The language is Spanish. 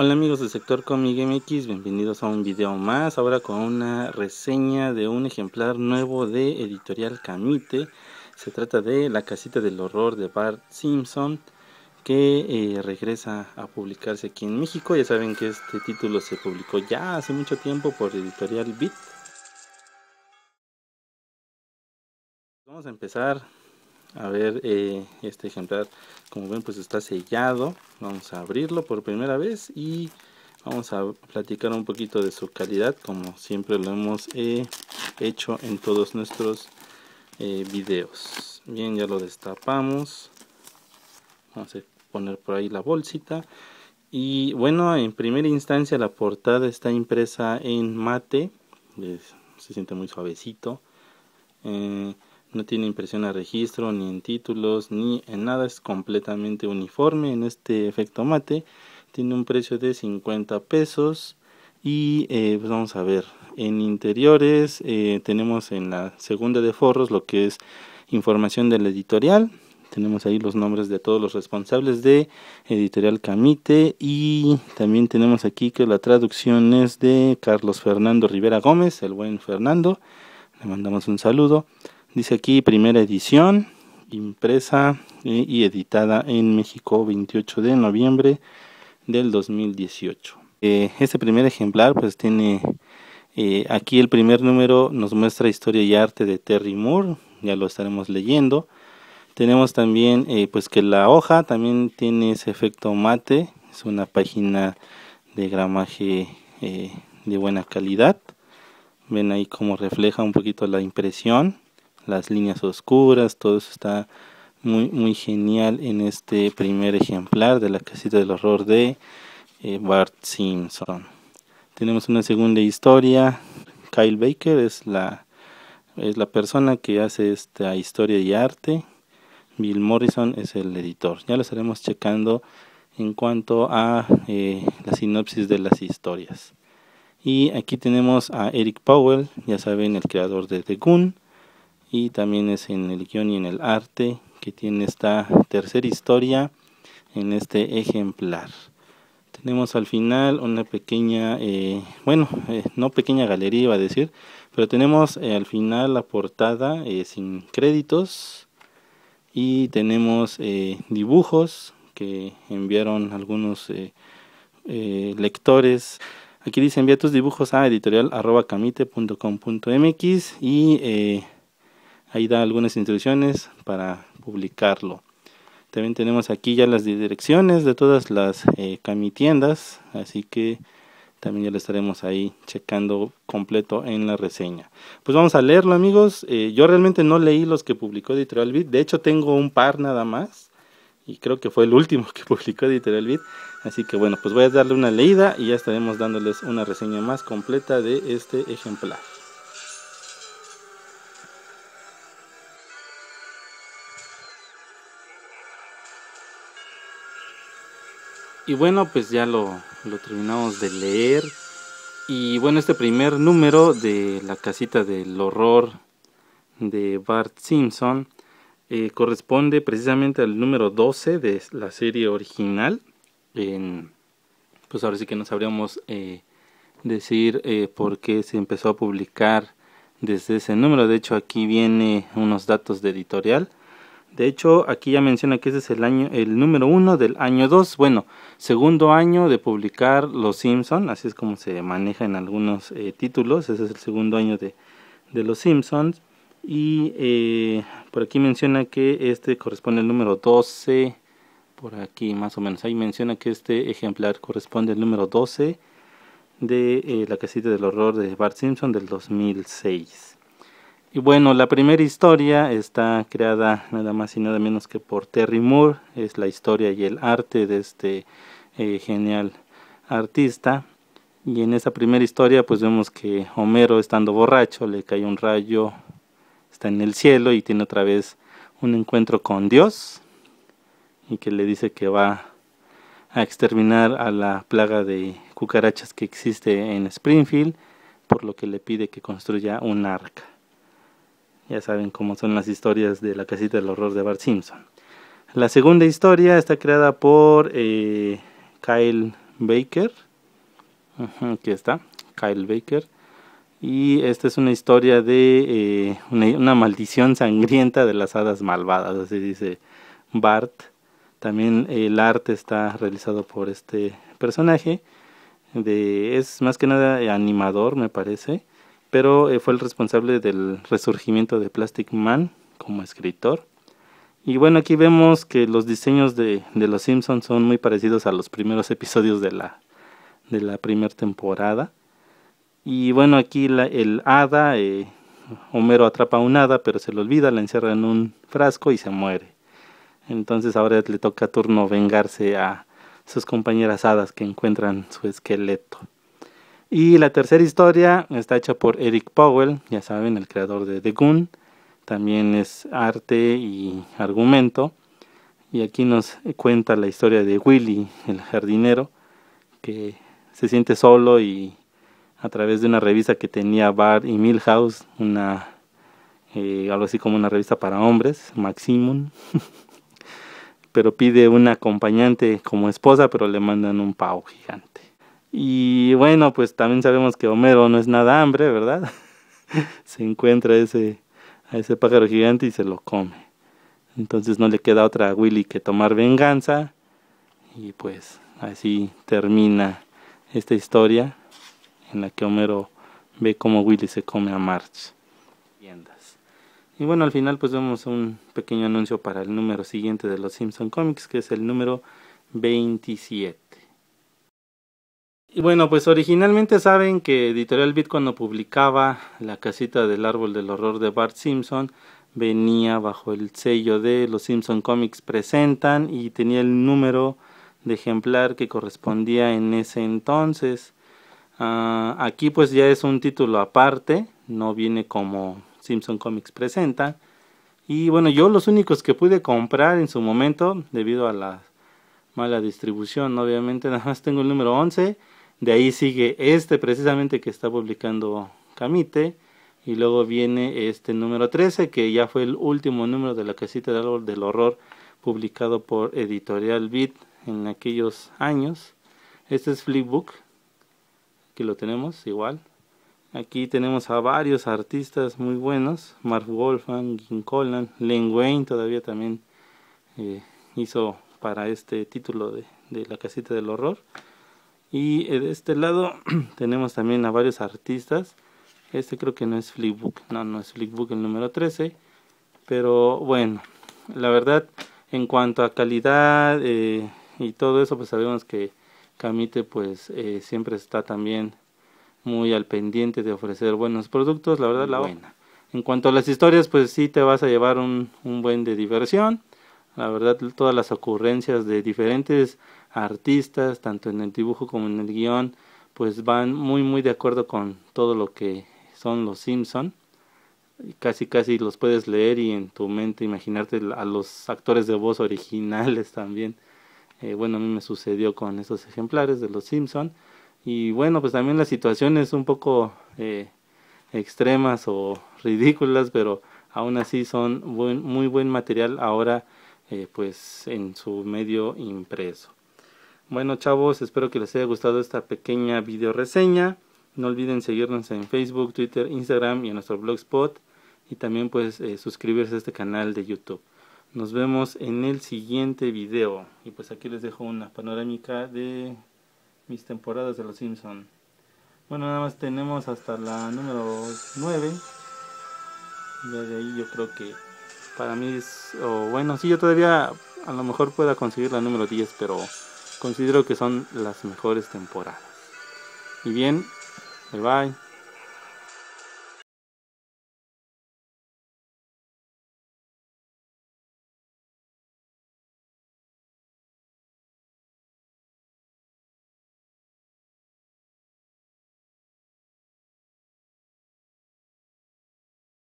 Hola amigos del sector Comic MX, bienvenidos a un video más, ahora con una reseña de un ejemplar nuevo de Editorial Camite. Se trata de La casita del horror de Bart Simpson, que eh, regresa a publicarse aquí en México. Ya saben que este título se publicó ya hace mucho tiempo por Editorial Bit. Vamos a empezar a ver eh, este ejemplar como ven pues está sellado vamos a abrirlo por primera vez y vamos a platicar un poquito de su calidad como siempre lo hemos eh, hecho en todos nuestros eh, videos bien ya lo destapamos vamos a poner por ahí la bolsita y bueno en primera instancia la portada está impresa en mate se siente muy suavecito eh, no tiene impresión a registro, ni en títulos, ni en nada, es completamente uniforme en este efecto mate, tiene un precio de 50 pesos y eh, pues vamos a ver, en interiores eh, tenemos en la segunda de forros lo que es información de la editorial, tenemos ahí los nombres de todos los responsables de Editorial Camite y también tenemos aquí que la traducción es de Carlos Fernando Rivera Gómez, el buen Fernando, le mandamos un saludo. Dice aquí primera edición, impresa y editada en México 28 de noviembre del 2018. Eh, este primer ejemplar pues tiene eh, aquí el primer número nos muestra historia y arte de Terry Moore, ya lo estaremos leyendo. Tenemos también eh, pues que la hoja también tiene ese efecto mate, es una página de gramaje de buena calidad. Ven ahí como refleja un poquito la impresión las líneas oscuras, todo eso está muy, muy genial en este primer ejemplar de la casita del horror de eh, Bart Simpson. Tenemos una segunda historia, Kyle Baker es la, es la persona que hace esta historia y arte, Bill Morrison es el editor. Ya lo estaremos checando en cuanto a eh, la sinopsis de las historias. Y aquí tenemos a Eric Powell, ya saben, el creador de The Goon, y también es en el guión y en el arte que tiene esta tercera historia en este ejemplar. Tenemos al final una pequeña, eh, bueno, eh, no pequeña galería iba a decir, pero tenemos eh, al final la portada sin créditos y tenemos dibujos que enviaron algunos lectores. Aquí dice envía tus dibujos a editorial.camite.com.mx y Ahí da algunas instrucciones para publicarlo. También tenemos aquí ya las direcciones de todas las eh, camitiendas, así que también ya lo estaremos ahí checando completo en la reseña. Pues vamos a leerlo amigos, eh, yo realmente no leí los que publicó Editorial Bit, de hecho tengo un par nada más, y creo que fue el último que publicó Editorial Bit, así que bueno, pues voy a darle una leída y ya estaremos dándoles una reseña más completa de este ejemplar. Y bueno, pues ya lo, terminamos de leer. Y bueno, este primer número de La casita del horror de Bart Simpson eh, corresponde precisamente al número 12 de la serie original. pues ahora sí que no sabríamos eh, decir eh, por qué se empezó a publicar desde ese número. De hecho, aquí viene unos datos de editorial. De hecho, aquí ya menciona que ese es el año, el número uno del año 2. Bueno, segundo año de publicar Los Simpson, así es como se maneja en algunos eh, títulos. Ese es el segundo año de, Los Simpsons. Y eh, por aquí menciona que este corresponde al número 12. Por aquí más o menos. Ahí menciona que este ejemplar corresponde al número 12 de eh, La casita del horror de Bart Simpson del 2006. Y bueno, la primera historia está creada nada más y nada menos que por Terry Moore, es la historia y el arte de este eh, genial artista. Y en esa primera historia pues vemos que Homero estando borracho le cae un rayo, está en el cielo y tiene otra vez un encuentro con Dios y que le dice que va a exterminar a la plaga de cucarachas que existe en Springfield, por lo que le pide que construya un arca. Ya saben cómo son las historias de la casita del horror de Bart Simpson. La segunda historia está creada por eh, Kyle Baker. Aquí está, Kyle Baker. Y esta es una historia de eh, una, maldición sangrienta de las hadas malvadas, así dice Bart. También el arte está realizado por este personaje. es más que nada animador, me parece pero eh, fue el responsable del resurgimiento de Plastic Man como escritor. Y bueno, aquí vemos que los diseños de, Los Simpsons son muy parecidos a los primeros episodios de la, de la primera temporada. Y bueno, aquí la, el hada, eh, Homero atrapa a un hada, pero se lo olvida, la encierra en un frasco y se muere. Entonces ahora le toca a turno vengarse a sus compañeras hadas que encuentran su esqueleto. Y la tercera historia está hecha por Eric Powell, ya saben, el creador de The Goon. También es arte y argumento. Y aquí nos cuenta la historia de Willy, el jardinero, que se siente solo y a través de una revista que tenía Bar y Milhouse, una, eh, algo así como una revista para hombres, Maximum, pero pide una acompañante como esposa, pero le mandan un pavo gigante. Y bueno, pues también sabemos que Homero no es nada hambre, ¿verdad? se encuentra ese, a ese pájaro gigante y se lo come. Entonces no le queda otra a Willy que tomar venganza. Y pues así termina esta historia en la que Homero ve cómo Willy se come a March. Y bueno, al final pues vemos un pequeño anuncio para el número siguiente de los Simpson Comics, que es el número 27. Y bueno, pues originalmente saben que Editorial Bit cuando publicaba La casita del árbol del horror de Bart Simpson venía bajo el sello de Los Simpson Comics Presentan y tenía el número de ejemplar que correspondía en ese entonces. Ah, aquí pues ya es un título aparte, no viene como Simpson Comics presenta Y bueno, yo los únicos que pude comprar en su momento, debido a la mala distribución, obviamente nada más tengo el número 11 de ahí sigue este precisamente que está publicando Camite. Y luego viene este número 13, que ya fue el último número de la casita del del horror publicado por Editorial Bit en aquellos años. Este es Flipbook, que lo tenemos igual. Aquí tenemos a varios artistas muy buenos, Mark Wolfman, Jim Collan, Len Wayne todavía también eh, hizo para este título de, de La Casita del Horror. Y eh, de este lado tenemos también a varios artistas. Este creo que no es Flipbook, no, no es Flipbook el número 13. Pero bueno, la verdad, en cuanto a calidad eh, y todo eso, pues sabemos que Camite pues eh, siempre está también muy al pendiente de ofrecer buenos productos, la verdad la buena. En cuanto a las historias, pues sí te vas a llevar un, un buen de diversión. La verdad, todas las ocurrencias de diferentes artistas, tanto en el dibujo como en el guión, pues van muy muy de acuerdo con todo lo que son los Simpson. Casi casi los puedes leer y en tu mente imaginarte a los actores de voz originales también. Eh, bueno, a mí me sucedió con esos ejemplares de los Simpson. Y bueno, pues también las situaciones un poco eh, extremas o ridículas, pero aún así son muy buen material ahora eh, pues en su medio impreso. Bueno chavos, espero que les haya gustado esta pequeña video reseña. No olviden seguirnos en Facebook, Twitter, Instagram y en nuestro blogspot. Y también pues eh, suscribirse a este canal de YouTube. Nos vemos en el siguiente video. Y pues aquí les dejo una panorámica de mis temporadas de Los Simpsons. Bueno, nada más tenemos hasta la número 9. Ya de ahí yo creo que para mí es... bueno, sí, yo todavía a lo mejor pueda conseguir la número 10, pero considero que son las mejores temporadas. Y bien, bye bye.